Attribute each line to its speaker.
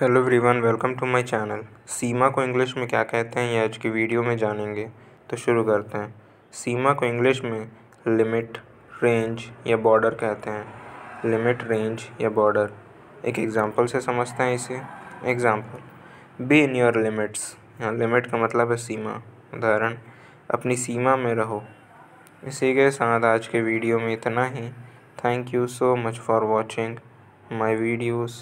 Speaker 1: hello everyone welcome to my channel सीमा को English में क्या कहते हैं ये आज की वीडियो में जानेंगे तो शुरू करते हैं सीमा को इंग्लिश में लिमिट रेंज या बॉर्डर कहते हैं लिमिट रेंज या बॉर्डर एक एग्जांपल से समझते हैं इसे example be in your limits यहाँ लिमिट का मतलब है सीमा उदाहरण अपनी सीमा में रहो इसी के साथ आज के वीडियो में इतना ही thank you so much for watching my videos